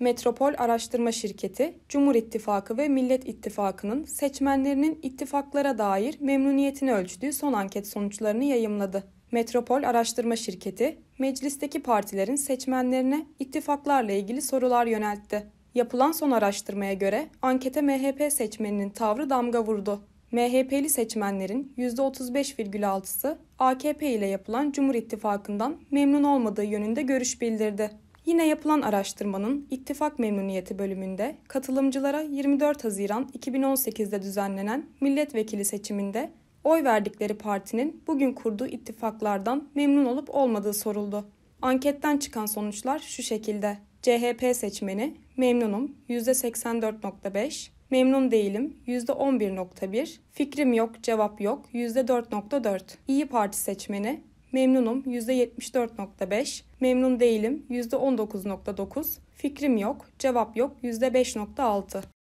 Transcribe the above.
Metropol Araştırma Şirketi, Cumhur İttifakı ve Millet İttifakı'nın seçmenlerinin ittifaklara dair memnuniyetini ölçtüğü son anket sonuçlarını yayımladı. Metropol Araştırma Şirketi, meclisteki partilerin seçmenlerine ittifaklarla ilgili sorular yöneltti. Yapılan son araştırmaya göre ankete MHP seçmeninin tavrı damga vurdu. MHP'li seçmenlerin %35,6'sı AKP ile yapılan Cumhur İttifakı'ndan memnun olmadığı yönünde görüş bildirdi. Yine yapılan araştırmanın İttifak Memnuniyeti bölümünde katılımcılara 24 Haziran 2018'de düzenlenen milletvekili seçiminde oy verdikleri partinin bugün kurduğu ittifaklardan memnun olup olmadığı soruldu. Anketten çıkan sonuçlar şu şekilde. CHP seçmeni memnunum %84.5, memnun değilim %11.1, fikrim yok cevap yok %4.4, İyi Parti seçmeni Memnunum %74.5, memnun değilim %19.9, fikrim yok, cevap yok %5.6.